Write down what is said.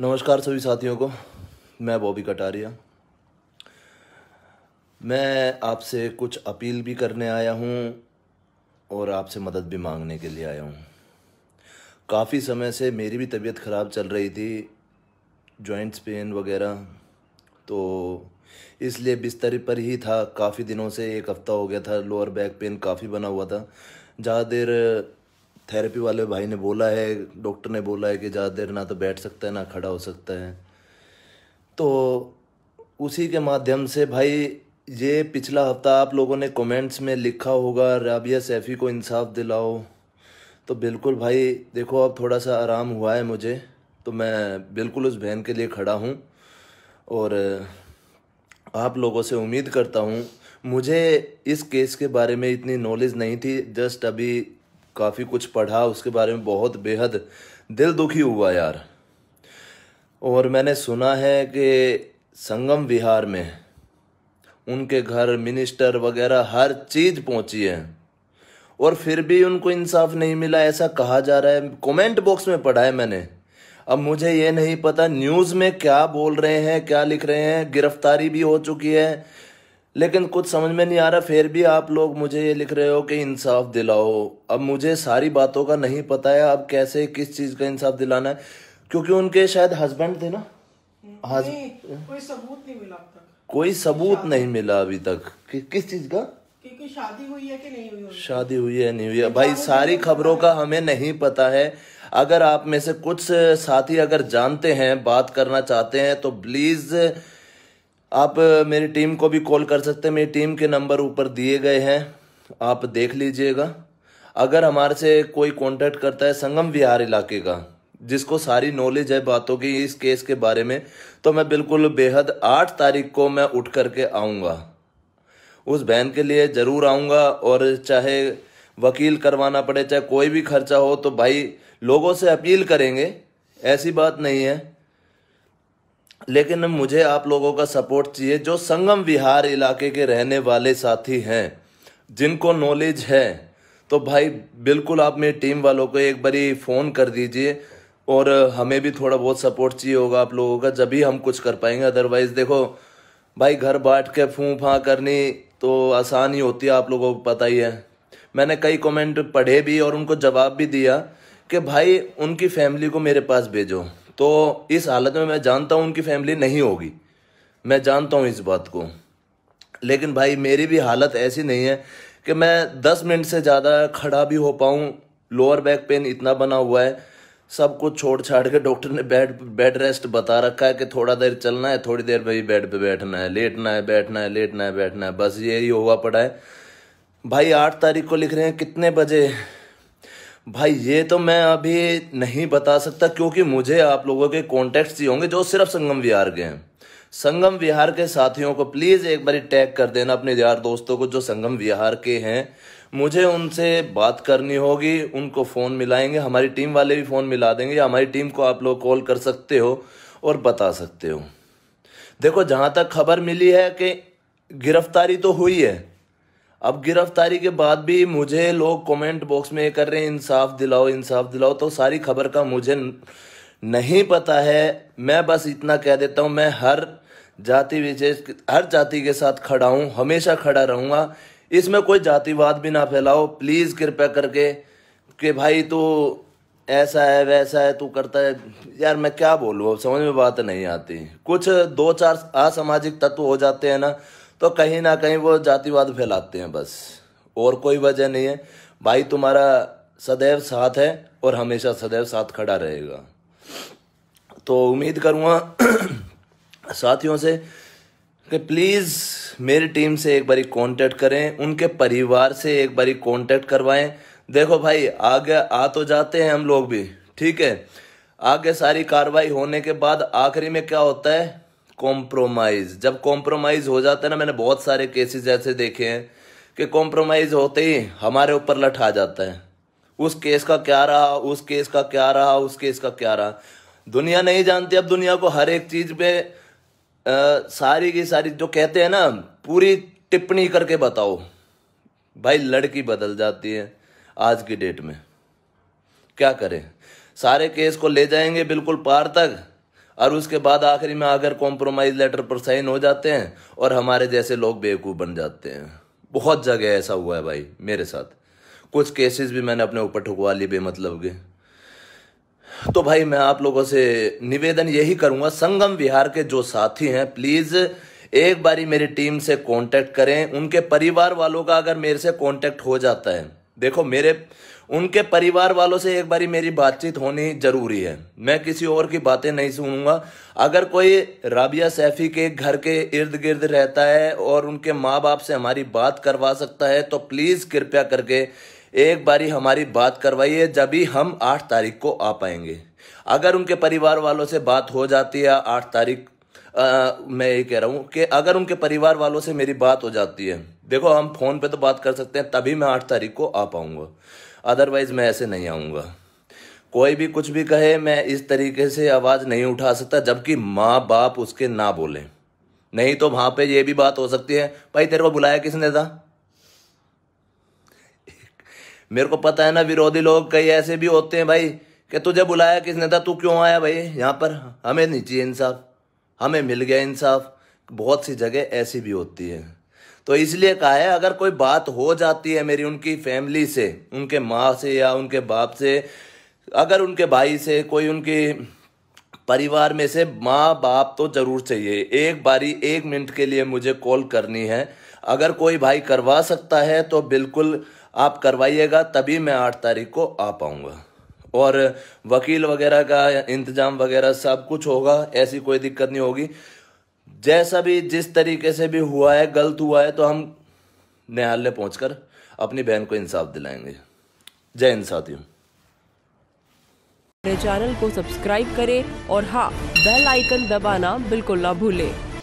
नमस्कार सभी साथियों को मैं बॉबी कटारिया मैं आपसे कुछ अपील भी करने आया हूँ और आपसे मदद भी मांगने के लिए आया हूँ काफ़ी समय से मेरी भी तबीयत ख़राब चल रही थी जॉइंट्स पेन वगैरह तो इसलिए बिस्तर पर ही था काफ़ी दिनों से एक हफ़्ता हो गया था लोअर बैक पेन काफ़ी बना हुआ था ज़्यादा देर थेरेपी वाले भाई ने बोला है डॉक्टर ने बोला है कि ज़्यादा देर ना तो बैठ सकता है ना खड़ा हो सकता है तो उसी के माध्यम से भाई ये पिछला हफ्ता आप लोगों ने कमेंट्स में लिखा होगा राबिया सैफ़ी को इंसाफ दिलाओ तो बिल्कुल भाई देखो अब थोड़ा सा आराम हुआ है मुझे तो मैं बिल्कुल उस बहन के लिए खड़ा हूँ और आप लोगों से उम्मीद करता हूँ मुझे इस केस के बारे में इतनी नॉलेज नहीं थी जस्ट अभी काफ़ी कुछ पढ़ा उसके बारे में बहुत बेहद दिल दुखी हुआ यार और मैंने सुना है कि संगम विहार में उनके घर मिनिस्टर वगैरह हर चीज़ पहुंची है और फिर भी उनको इंसाफ नहीं मिला ऐसा कहा जा रहा है कमेंट बॉक्स में पढ़ा है मैंने अब मुझे ये नहीं पता न्यूज़ में क्या बोल रहे हैं क्या लिख रहे हैं गिरफ्तारी भी हो चुकी है लेकिन कुछ समझ में नहीं आ रहा फिर भी आप लोग मुझे ये लिख रहे हो कि इंसाफ दिलाओ अब मुझे सारी बातों का नहीं पता है अब कैसे किस चीज़ का इंसाफ दिलाना है क्योंकि उनके शायद हस्बैंड थे ना हज... कोई सबूत नहीं मिला कोई सबूत नहीं मिला अभी तक कि किस चीज़ का शादी हुई है कि नहीं हुई शादी हुई है नहीं हुई है भाई सारी खबरों का हमें नहीं पता है अगर आप में से कुछ साथी अगर जानते हैं बात करना चाहते हैं तो प्लीज़ आप मेरी टीम को भी कॉल कर सकते हैं मेरी टीम के नंबर ऊपर दिए गए हैं आप देख लीजिएगा अगर हमारे से कोई कांटेक्ट करता है संगम विहार इलाके का जिसको सारी नॉलेज है बातों की इस केस के बारे में तो मैं बिल्कुल बेहद आठ तारीख को मैं उठ करके आऊँगा उस बहन के लिए ज़रूर आऊँगा और चाहे वकील करवाना पड़े चाहे कोई भी खर्चा हो तो भाई लोगों से अपील करेंगे ऐसी बात नहीं है लेकिन मुझे आप लोगों का सपोर्ट चाहिए जो संगम विहार इलाके के रहने वाले साथी हैं जिनको नॉलेज है तो भाई बिल्कुल आप मेरी टीम वालों को एक बारी फ़ोन कर दीजिए और हमें भी थोड़ा बहुत सपोर्ट चाहिए होगा आप लोगों का जब भी हम कुछ कर पाएंगे अदरवाइज़ देखो भाई घर बांट के फूँ फाँ करनी तो आसान ही होती है आप लोगों को पता ही है मैंने कई कमेंट पढ़े भी और उनको जवाब भी दिया कि भाई उनकी फैमिली को मेरे पास भेजो तो इस हालत में मैं जानता हूँ उनकी फैमिली नहीं होगी मैं जानता हूँ इस बात को लेकिन भाई मेरी भी हालत ऐसी नहीं है कि मैं दस मिनट से ज़्यादा खड़ा भी हो पाऊँ लोअर बैक पेन इतना बना हुआ है सब कुछ छोड़ छाड़ के डॉक्टर ने बेड बेड रेस्ट बता रखा है कि थोड़ा देर चलना है थोड़ी देर भाई बेड पे बैठना है लेटना है बैठना है लेटना है बैठना है बस यही हुआ पड़ा है भाई आठ तारीख को लिख रहे हैं कितने बजे भाई ये तो मैं अभी नहीं बता सकता क्योंकि मुझे आप लोगों के कॉन्टेक्ट ही होंगे जो सिर्फ संगम विहार के हैं संगम विहार के साथियों को प्लीज़ एक बार टैग कर देना अपने यार दोस्तों को जो संगम विहार के हैं मुझे उनसे बात करनी होगी उनको फ़ोन मिलाएंगे हमारी टीम वाले भी फ़ोन मिला देंगे या हमारी टीम को आप लोग कॉल कर सकते हो और बता सकते हो देखो जहाँ तक खबर मिली है कि गिरफ्तारी तो हुई है अब गिरफ्तारी के बाद भी मुझे लोग कमेंट बॉक्स में कर रहे हैं इंसाफ दिलाओ इंसाफ दिलाओ तो सारी खबर का मुझे नहीं पता है मैं बस इतना कह देता हूं मैं हर जाति विशेष हर जाति के साथ खड़ा हूं हमेशा खड़ा रहूंगा इसमें कोई जातिवाद भी ना फैलाओ प्लीज़ कृपया करके कि भाई तू ऐसा है वैसा है तू करता है यार मैं क्या बोलूँ अब समझ में बात नहीं आती कुछ दो चार असामाजिक तत्व हो जाते हैं ना तो कहीं ना कहीं वो जातिवाद फैलाते हैं बस और कोई वजह नहीं है भाई तुम्हारा सदैव साथ है और हमेशा सदैव साथ खड़ा रहेगा तो उम्मीद करूँगा साथियों से कि प्लीज़ मेरी टीम से एक बारी कांटेक्ट करें उनके परिवार से एक बारी कांटेक्ट करवाएं देखो भाई आगे आ तो जाते हैं हम लोग भी ठीक है आगे सारी कार्रवाई होने के बाद आखिरी में क्या होता है कॉम्प्रोमाइज़ जब कॉम्प्रोमाइज़ हो जाता है ना मैंने बहुत सारे केसेस ऐसे देखे हैं कि कॉम्प्रोमाइज़ होते ही हमारे ऊपर लठा जाता है उस केस का क्या रहा उस केस का क्या रहा उस केस का क्या रहा दुनिया नहीं जानती अब दुनिया को हर एक चीज़ पे आ, सारी की सारी जो कहते हैं ना पूरी टिप्पणी करके बताओ भाई लड़की बदल जाती है आज की डेट में क्या करें सारे केस को ले जाएंगे बिल्कुल पार तक और उसके बाद आखिरी में आकर कॉम्प्रोमाइज़ लेटर पर साइन हो जाते हैं और हमारे जैसे लोग बेवकूफ़ बन जाते हैं बहुत जगह ऐसा हुआ है भाई मेरे साथ कुछ केसेस भी मैंने अपने ऊपर ठुकवा लिए बेमतलब के तो भाई मैं आप लोगों से निवेदन यही करूंगा संगम विहार के जो साथी हैं प्लीज़ एक बारी मेरी टीम से कांटेक्ट करें उनके परिवार वालों का अगर मेरे से कांटेक्ट हो जाता है देखो मेरे उनके परिवार वालों से एक बारी मेरी बातचीत होनी जरूरी है मैं किसी और की बातें नहीं सुनूंगा अगर कोई राबिया सैफी के घर के इर्द गिर्द रहता है और उनके माँ बाप से हमारी बात करवा सकता है तो प्लीज़ कृपया करके एक बारी हमारी बात करवाइए जब भी हम आठ तारीख को आ पाएंगे अगर उनके परिवार वालों से बात हो जाती है आठ तारीख आ, मैं ये कह रहा हूँ कि अगर उनके परिवार वालों से मेरी बात हो जाती है देखो हम फ़ोन पे तो बात कर सकते हैं तभी मैं आठ तारीख को आ पाऊंगा अदरवाइज़ मैं ऐसे नहीं आऊँगा कोई भी कुछ भी कहे मैं इस तरीके से आवाज़ नहीं उठा सकता जबकि माँ बाप उसके ना बोले नहीं तो वहां पे ये भी बात हो सकती है भाई तेरे को बुलाया किसने था मेरे को पता है ना विरोधी लोग कई ऐसे भी होते हैं भाई कि तुझे बुलाया किसने था तू क्यों आया भाई यहां पर हमें नहीं चाहिए इंसाफ हमें मिल गया इंसाफ बहुत सी जगह ऐसी भी होती है तो इसलिए कहा है अगर कोई बात हो जाती है मेरी उनकी फैमिली से उनके माँ से या उनके बाप से अगर उनके भाई से कोई उनके परिवार में से माँ बाप तो ज़रूर चाहिए एक बारी एक मिनट के लिए मुझे कॉल करनी है अगर कोई भाई करवा सकता है तो बिल्कुल आप करवाइएगा तभी मैं आठ तारीख को आ पाऊँगा और वकील वगैरह का इंतजाम वगैरह सब कुछ होगा ऐसी कोई दिक्कत नहीं होगी जैसा भी जिस तरीके से भी हुआ है गलत हुआ है तो हम न्यायालय पहुंचकर अपनी बहन को इंसाफ दिलाएंगे जय हिंद साथियों चैनल को सब्सक्राइब करें और हाँ बेल आइकन दबाना बिल्कुल ना भूलें